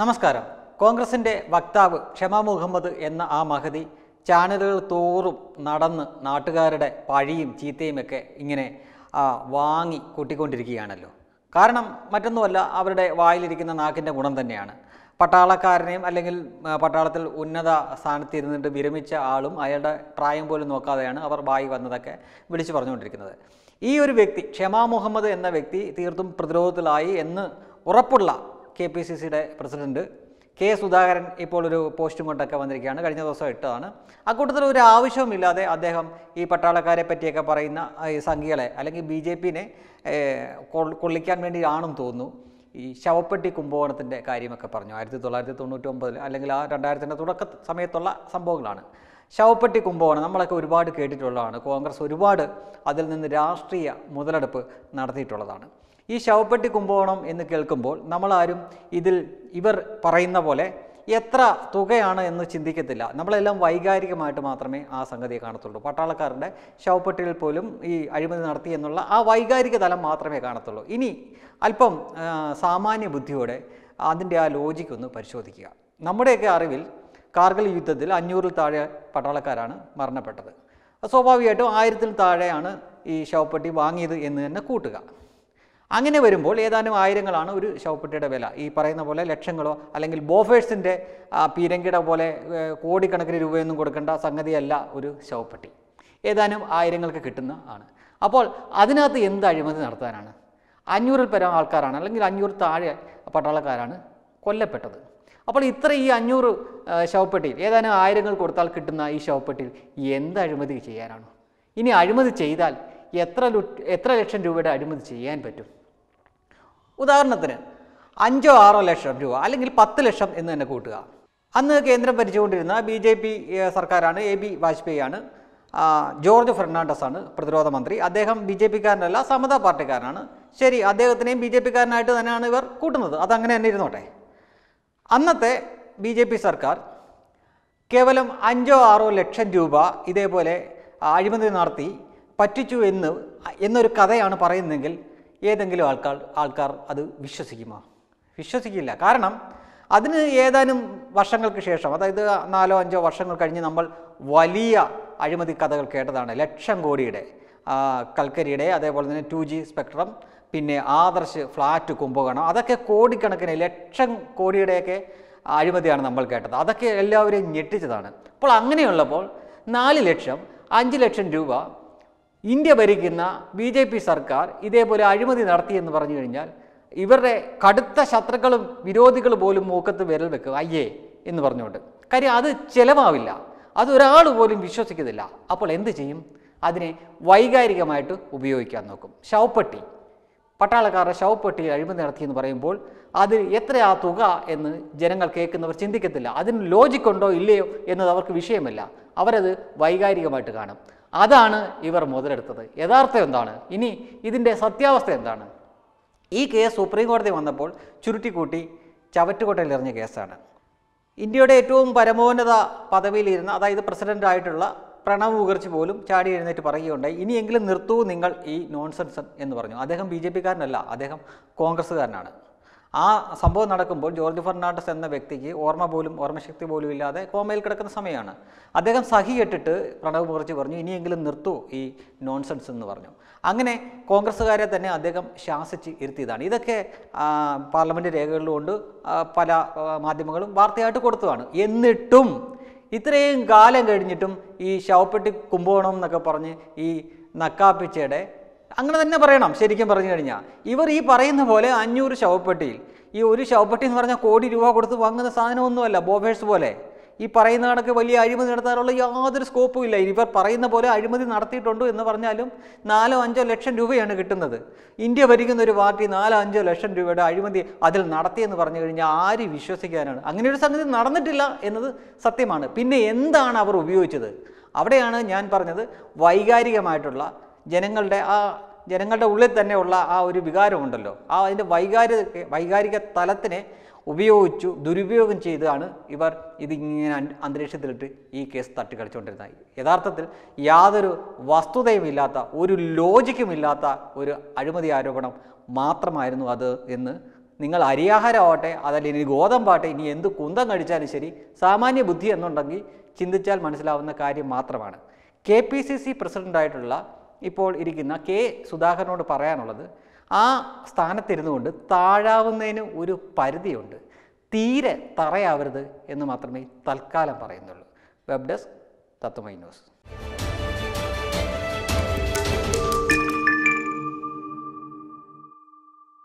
നമസ്കാരം കോൺഗ്രസിൻ്റെ വക്താവ് ക്ഷമ മുഹമ്മദ് എന്ന ആ മഹതി ചാനലുകൾ തോറും നടന്ന് നാട്ടുകാരുടെ പഴിയും ചീത്തയുമൊക്കെ ഇങ്ങനെ വാങ്ങി കൂട്ടിക്കൊണ്ടിരിക്കുകയാണല്ലോ കാരണം മറ്റൊന്നുമല്ല അവരുടെ വായിലിരിക്കുന്ന നാക്കിൻ്റെ ഗുണം തന്നെയാണ് പട്ടാളക്കാരനെയും അല്ലെങ്കിൽ പട്ടാളത്തിൽ ഉന്നത ഇരുന്നിട്ട് വിരമിച്ച ആളും അയാളുടെ പ്രായം പോലും നോക്കാതെയാണ് അവർ വായി വന്നതൊക്കെ വിളിച്ചു പറഞ്ഞുകൊണ്ടിരിക്കുന്നത് ഈ ഒരു വ്യക്തി ക്ഷമാ മുഹമ്മദ് എന്ന വ്യക്തി തീർത്തും പ്രതിരോധത്തിലായി എന്ന് ഉറപ്പുള്ള കെ പി സി സിയുടെ പ്രസിഡന്റ് കെ സുധാകരൻ ഇപ്പോൾ ഒരു പോസ്റ്റും കൊണ്ടൊക്കെ വന്നിരിക്കുകയാണ് കഴിഞ്ഞ ദിവസം ഇട്ടതാണ് അക്കൂട്ടത്തിൽ ഒരു ആവശ്യവുമില്ലാതെ അദ്ദേഹം ഈ പട്ടാളക്കാരെ പറ്റിയൊക്കെ പറയുന്ന ഈ സംഖ്യകളെ അല്ലെങ്കിൽ ബി ജെ പിനെ കൊള്ളിക്കാൻ വേണ്ടിയാണെന്ന് തോന്നുന്നു ഈ ശവപ്പെട്ടി കുംഭകോണത്തിൻ്റെ കാര്യമൊക്കെ പറഞ്ഞു ആയിരത്തി തൊള്ളായിരത്തി ഒമ്പതിൽ അല്ലെങ്കിൽ ആ രണ്ടായിരത്തിൻ്റെ തുടക്ക സമയത്തുള്ള സംഭവങ്ങളാണ് ശവപ്പെട്ടി കുംഭകോണം നമ്മളൊക്കെ ഒരുപാട് കേട്ടിട്ടുള്ളതാണ് കോൺഗ്രസ് ഒരുപാട് അതിൽ നിന്ന് രാഷ്ട്രീയ മുതലെടുപ്പ് നടത്തിയിട്ടുള്ളതാണ് ഈ ശവപ്പെട്ടി കുംഭകോണം എന്ന് കേൾക്കുമ്പോൾ നമ്മളാരും ഇതിൽ ഇവർ പറയുന്ന പോലെ എത്ര തുകയാണ് എന്ന് ചിന്തിക്കത്തില്ല നമ്മളെല്ലാം വൈകാരികമായിട്ട് മാത്രമേ ആ സംഗതിയെ കാണത്തുള്ളൂ പട്ടാളക്കാരുടെ ശവപ്പെട്ടിയിൽ പോലും ഈ അഴിമതി നടത്തി എന്നുള്ള ആ വൈകാരിക തലം മാത്രമേ കാണത്തുള്ളൂ ഇനി അല്പം സാമാന്യ ബുദ്ധിയോടെ അതിൻ്റെ ആ ലോജിക് ഒന്ന് പരിശോധിക്കുക നമ്മുടെയൊക്കെ അറിവിൽ കാർഗിൽ യുദ്ധത്തിൽ അഞ്ഞൂറിൽ താഴെ പട്ടാളക്കാരാണ് മരണപ്പെട്ടത് സ്വാഭാവികമായിട്ടും ആയിരത്തിൽ താഴെയാണ് ഈ ശവപ്പെട്ടി വാങ്ങിയത് എന്ന് തന്നെ കൂട്ടുക അങ്ങനെ വരുമ്പോൾ ഏതാനും ആയിരങ്ങളാണ് ഒരു ശവപ്പെട്ടിയുടെ വില ഈ പറയുന്ന പോലെ ലക്ഷങ്ങളോ അല്ലെങ്കിൽ ബോഫേഴ്സിൻ്റെ പീരങ്കിട പോലെ കോടിക്കണക്കിന് രൂപയൊന്നും കൊടുക്കേണ്ട സംഗതിയല്ല ഒരു ശവപ്പെട്ടി ഏതാനും ആയിരങ്ങൾക്ക് കിട്ടുന്ന ആണ് അപ്പോൾ അതിനകത്ത് എന്ത് അഴിമതി നടത്താനാണ് അഞ്ഞൂറിൽ പരം ആൾക്കാരാണ് അല്ലെങ്കിൽ അഞ്ഞൂറ് താഴെ പട്ടാളക്കാരാണ് കൊല്ലപ്പെട്ടത് അപ്പോൾ ഇത്ര ഈ അഞ്ഞൂറ് ശവപ്പെട്ടിയിൽ ഏതാനും ആയിരങ്ങൾ കൊടുത്താൽ കിട്ടുന്ന ഈ ശവപ്പെട്ടിയിൽ എന്ത് അഴിമതി ചെയ്യാനാണ് ഇനി അഴിമതി ചെയ്താൽ എത്ര എത്ര ലക്ഷം രൂപയുടെ അഴിമതി ചെയ്യാൻ പറ്റും ഉദാഹരണത്തിന് അഞ്ചോ ആറോ ലക്ഷം രൂപ അല്ലെങ്കിൽ പത്ത് ലക്ഷം എന്ന് തന്നെ കൂട്ടുക അന്ന് കേന്ദ്രം ഭരിച്ചുകൊണ്ടിരുന്ന ബി ജെ പി സർക്കാരാണ് എ ബി വാജ്പേയി ആണ് ജോർജ് ഫെർണാണ്ടസ് ആണ് പ്രതിരോധ മന്ത്രി അദ്ദേഹം ബി ജെ പിക്കാരനല്ല സമത പാർട്ടിക്കാരനാണ് ശരി അദ്ദേഹത്തിനെയും ബി ജെ പിക്കാരനായിട്ട് തന്നെയാണ് ഇവർ കൂട്ടുന്നത് അതങ്ങനെ തന്നെ ഇരുന്നോട്ടെ അന്നത്തെ ബി ജെ പി സർക്കാർ കേവലം അഞ്ചോ ആറോ ലക്ഷം രൂപ ഇതേപോലെ അഴിമതി നടത്തി പറ്റിച്ചു എന്ന് എന്നൊരു കഥയാണ് പറയുന്നതെങ്കിൽ ഏതെങ്കിലും ആൾക്കാർ ആൾക്കാർ അത് വിശ്വസിക്കുമോ വിശ്വസിക്കില്ല കാരണം അതിന് ഏതാനും വർഷങ്ങൾക്ക് ശേഷം അതായത് നാലോ അഞ്ചോ വർഷങ്ങൾ കഴിഞ്ഞ് നമ്മൾ വലിയ അഴിമതി കഥകൾ കേട്ടതാണ് ലക്ഷം കോടിയുടെ കൽക്കരിയുടെ അതേപോലെ തന്നെ ടു ജി സ്പെക്ട്രം പിന്നെ ആദർശ് ഫ്ലാറ്റ് കുംഭകോണം അതൊക്കെ കോടിക്കണക്കിന് ലക്ഷം കോടിയുടെയൊക്കെ അഴിമതിയാണ് നമ്മൾ കേട്ടത് അതൊക്കെ എല്ലാവരെയും ഞെട്ടിച്ചതാണ് അപ്പോൾ അങ്ങനെയുള്ളപ്പോൾ നാല് ലക്ഷം അഞ്ച് ലക്ഷം രൂപ ഇന്ത്യ ഭരിക്കുന്ന ബി ജെ പി സർക്കാർ ഇതേപോലെ അഴിമതി നടത്തിയെന്ന് പറഞ്ഞു കഴിഞ്ഞാൽ ഇവരുടെ കടുത്ത ശത്രുക്കളും വിരോധികൾ പോലും മൂക്കത്ത് വിരൽ വെക്കുക അയ്യേ എന്ന് പറഞ്ഞുകൊണ്ട് കാര്യം അത് ചിലവാവില്ല അതൊരാൾ പോലും വിശ്വസിക്കുന്നില്ല അപ്പോൾ എന്ത് ചെയ്യും അതിനെ വൈകാരികമായിട്ട് ഉപയോഗിക്കാൻ നോക്കും ശവപ്പെട്ടി പട്ടാളക്കാരുടെ ശവപ്പെട്ടി അഴിമതി നടത്തിയെന്ന് പറയുമ്പോൾ അത് എത്രയാ തുക എന്ന് ജനങ്ങൾ കേൾക്കുന്നവർ ചിന്തിക്കത്തില്ല അതിന് ലോജിക്കുണ്ടോ ഇല്ലയോ എന്നത് അവർക്ക് വിഷയമല്ല അവരത് വൈകാരികമായിട്ട് കാണും അതാണ് ഇവർ മുതലെടുത്തത് യഥാർത്ഥം എന്താണ് ഇനി ഇതിൻ്റെ സത്യാവസ്ഥ എന്താണ് ഈ കേസ് സുപ്രീം കോടതി വന്നപ്പോൾ ചുരുട്ടിക്കൂട്ടി ചവറ്റുകൊട്ടയിൽ എറിഞ്ഞ കേസാണ് ഇന്ത്യയുടെ ഏറ്റവും പരമോന്നത പദവിയിലിരുന്ന അതായത് പ്രസിഡൻ്റായിട്ടുള്ള പ്രണവ് മുഖർജി പോലും ചാടി എഴുന്നേറ്റ് പറയുകയുണ്ടായി ഇനിയെങ്കിലും നിർത്തൂ നിങ്ങൾ ഈ നോൺസെൻസ് എന്ന് പറഞ്ഞു അദ്ദേഹം ബി ജെ പിക്കാരനല്ല അദ്ദേഹം കോൺഗ്രസ്സുകാരനാണ് ആ സംഭവം നടക്കുമ്പോൾ ജോർജ് ഫെർണാണ്ടസ് എന്ന വ്യക്തിക്ക് ഓർമ്മ പോലും ഓർമ്മശക്തി പോലും ഇല്ലാതെ കോമയിൽ കിടക്കുന്ന സമയമാണ് അദ്ദേഹം സഹി കെട്ടിട്ട് പ്രണവ് മുഖർജി പറഞ്ഞു ഇനിയെങ്കിലും നിർത്തൂ ഈ നോൺസെൻസ് എന്ന് പറഞ്ഞു അങ്ങനെ കോൺഗ്രസ്സുകാരെ തന്നെ അദ്ദേഹം ശാസിച്ച് ഇരുത്തിയതാണ് ഇതൊക്കെ പാർലമെൻറ്റ് രേഖകളിലുകൊണ്ട് പല മാധ്യമങ്ങളും വാർത്തയായിട്ട് കൊടുത്തതാണ് എന്നിട്ടും ഇത്രയും കാലം കഴിഞ്ഞിട്ടും ഈ ശവപ്പെട്ടി കുംഭകോണം എന്നൊക്കെ പറഞ്ഞ് ഈ നക്കാപ്പിച്ചയുടെ അങ്ങനെ തന്നെ പറയണം ശരിക്കും പറഞ്ഞു കഴിഞ്ഞാൽ ഇവർ ഈ പറയുന്ന പോലെ അഞ്ഞൂറ് ശവപ്പെട്ടിയിൽ ഈ ഒരു ശവപ്പെട്ടി എന്ന് പറഞ്ഞാൽ കോടി രൂപ കൊടുത്ത് വാങ്ങുന്ന സാധനമൊന്നുമല്ല ബോബേഴ്സ് പോലെ ഈ പറയുന്ന കണക്ക് വലിയ അഴിമതി നടത്താനുള്ള യാതൊരു സ്കോപ്പും ഇല്ല ഇവർ പറയുന്ന പോലെ അഴിമതി നടത്തിയിട്ടുണ്ടോ എന്ന് പറഞ്ഞാലും നാലോ അഞ്ചോ ലക്ഷം രൂപയാണ് കിട്ടുന്നത് ഇന്ത്യ ഭരിക്കുന്ന ഒരു പാർട്ടി നാലോ അഞ്ചോ ലക്ഷം രൂപയുടെ അഴിമതി അതിൽ നടത്തിയെന്ന് പറഞ്ഞു കഴിഞ്ഞാൽ ആര് വിശ്വസിക്കാനാണ് അങ്ങനെ ഒരു സംഗതി നടന്നിട്ടില്ല എന്നത് സത്യമാണ് പിന്നെ എന്താണ് അവർ ഉപയോഗിച്ചത് അവിടെയാണ് ഞാൻ പറഞ്ഞത് വൈകാരികമായിട്ടുള്ള ജനങ്ങളുടെ ആ ജനങ്ങളുടെ ഉള്ളിൽ തന്നെയുള്ള ആ ഒരു വികാരമുണ്ടല്ലോ ആ അതിൻ്റെ വൈകാരിക വൈകാരിക തലത്തിനെ ഉപയോഗിച്ചു ദുരുപയോഗം ചെയ്താണ് ഇവർ ഇതിങ്ങനെ അന്തരീക്ഷത്തിലിട്ട് ഈ കേസ് തട്ടി യഥാർത്ഥത്തിൽ യാതൊരു വസ്തുതയുമില്ലാത്ത ഒരു ലോജിക്കുമില്ലാത്ത ഒരു അഴിമതി ആരോപണം മാത്രമായിരുന്നു അത് എന്ന് നിങ്ങൾ അരിയാഹാരമാവട്ടെ അതല്ല ഇനി ഗോതമ്പാട്ടെ ഇനി എന്ത് കുന്തം കഴിച്ചാലും ശരി സാമാന്യ ബുദ്ധി എന്നുണ്ടെങ്കിൽ ചിന്തിച്ചാൽ മനസ്സിലാവുന്ന കാര്യം മാത്രമാണ് കെ പി സി സി പ്രസിഡൻ്റായിട്ടുള്ള ഇപ്പോൾ ഇരിക്കുന്ന കെ സുധാകരനോട് പറയാനുള്ളത് ആ സ്ഥാനത്തിരുന്നു കൊണ്ട് താഴാവുന്നതിന് ഒരു പരിധിയുണ്ട് തീരെ തറയാവരുത് എന്ന് മാത്രമേ തൽക്കാലം പറയുന്നുള്ളൂ വെബ് ഡെസ്ക് തത്വമൈ ന്യൂസ്